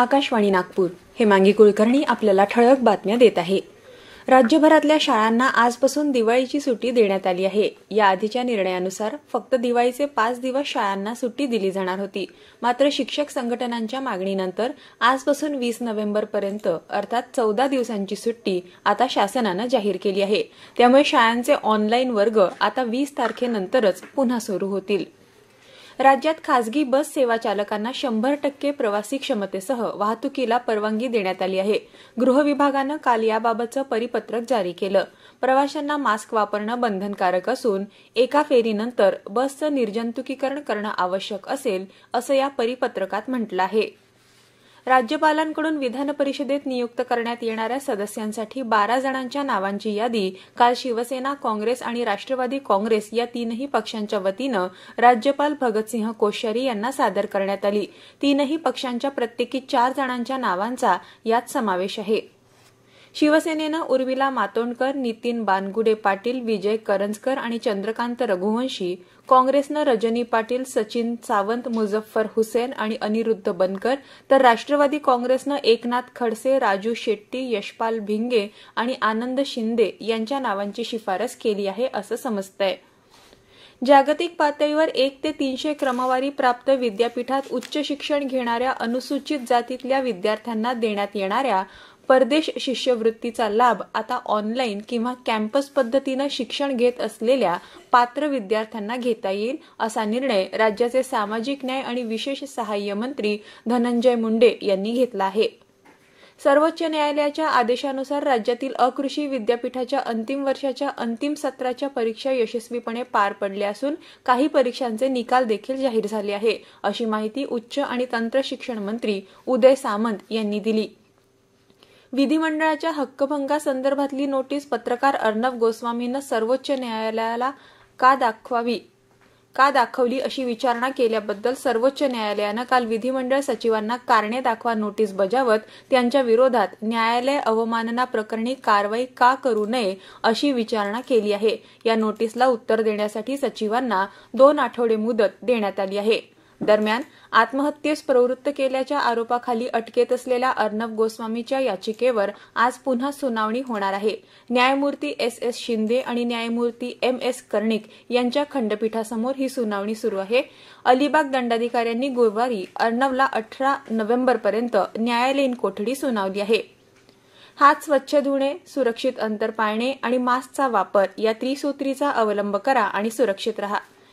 आकाशवाणी नागपूर मांगी कुलकर्णी आपल्याला ठळक बातम्या देत आहे राज्यभरातल्या शाळांना आजपासून दिवाळीची सुट्टी देण्यात आली आहे या आधीच्या निर्णयानुसार फक्त दिवाळीचे पाच दिवस शाळांना सुट्टी दिली जाणार होती मात्र शिक्षक संघटनांच्या मागणीनंतर आजपासून वीस नोव्हेंबरपर्यंत अर्थात चौदा दिवसांची सुट्टी आता शासनानं जाहीर केली आहे त्यामुळे शाळांचे ऑनलाईन वर्ग आता वीस तारखेनंतरच पुन्हा सुरू होतील राज्यात खासगी बस सेवा चालकांना शंभर टक्के प्रवासी क्षमतेसह वाहतुकीला परवानगी देण्यात आली आहे गृह विभागानं काल याबाबतचं परिपत्रक जारी केलं प्रवाशांना मास्क वापरणं बंधनकारक असून एका फेरीनंतर बसचं निर्जंतुकीकरण करणं आवश्यक असेल असं या परिपत्रकात म्हटलं आहे राज्यपालांकडून विधान परिषदेत नियुक्त करण्यात येणाऱ्या सदस्यांसाठी बारा जणांच्या नावांची यादी काल शिवसेना काँग्रेस आणि राष्ट्रवादी काँग्रेस या तीनही पक्षांच्या वतीनं राज्यपाल भगतसिंह कोश्यारी यांना सादर करण्यात आली तीनही पक्षांच्या प्रत्येकी चार जणांच्या नावांचा यात समावेश आहे शिवसेनेनं उर्मिला मातोंडकर नितीन बानगुडे पाटील विजय करंजकर आणि चंद्रकांत रघुवंशी काँग्रेसनं रजनी पाटील सचिन सावंत मुझफ्फर हुसेन आणि अनिरुद्ध बनकर तर राष्ट्रवादी काँग्रेसनं एकनाथ खडसे राजू शेट्टी यशपाल भिंगे आणि आनंद शिंदे यांच्या नावांची शिफारस केली आहे असं समजतंय जागतिक पातळीवर एक ते तीनशे क्रमवारी प्राप्त विद्यापीठात उच्च शिक्षण घेणाऱ्या अनुसूचित जातीतल्या विद्यार्थ्यांना देण्यात येणाऱ्या परदेश शिष्यवृत्तीचा लाभ आता ऑनलाईन किंवा कॅम्पस पद्धतीनं शिक्षण घेत असलेल्या पात्र विद्यार्थ्यांना घेता येईल असा निर्णय राज्याचे सामाजिक न्याय आणि विशेष सहाय्य मंत्री धनंजय मुंडे यांनी घेतला आहे सर्वोच्च न्यायालयाच्या आदेशानुसार राज्यातील अकृषी विद्यापीठाच्या अंतिम वर्षाच्या अंतिम सत्राच्या परीक्षा यशस्वीपणे पार पडल्या असून काही परीक्षांचे निकाल देखील जाहीर झाले आहे अशी माहिती उच्च आणि तंत्र शिक्षण मंत्री उदय सामंत यांनी दिली विधिमंडळाच्या हक्कभंगासंदर्भातली नोटीस पत्रकार अर्णब गोस्वामीनं सर्वोच्च न्यायालयाला का दाखवावी का दाखवली अशी विचारणा केल्याबद्दल सर्वोच्च न्यायालयानं काल विधिमंडळ सचिवांना कारणे दाखवा नोटीस बजावत त्यांच्या विरोधात न्यायालय अवमानना प्रकरणी कारवाई का करू नये अशी विचारणा केली आहे या नोटीसला उत्तर देण्यासाठी सचिवांना दोन आठवडे मुदत देण्यात आली आहा दरम्यान आत्महत्येस प्रवृत्त केल्याच्या आरोपाखाली अटकेत असलेल्या अर्णब गोस्वामीच्या याचिकेवर आज पुन्हा सुनावणी होणार आहे न्यायमूर्ती एस एस शिंदे आणि न्यायमूर्ती एम एस कर्णिक यांच्या खंडपीठासमोर ही सुनावणी सुरू आहे अलिबाग दंडाधिकाऱ्यांनी गुरुवारी अर्णवला अठरा नोव्हेंबरपर्यंत न्यायालयीन कोठडी सुनावली आहे हात स्वच्छ धुणे सुरक्षित अंतर पाळणे आणि मास्कचा वापर या त्रिसूत्रीचा अवलंब करा आणि सुरक्षित रहा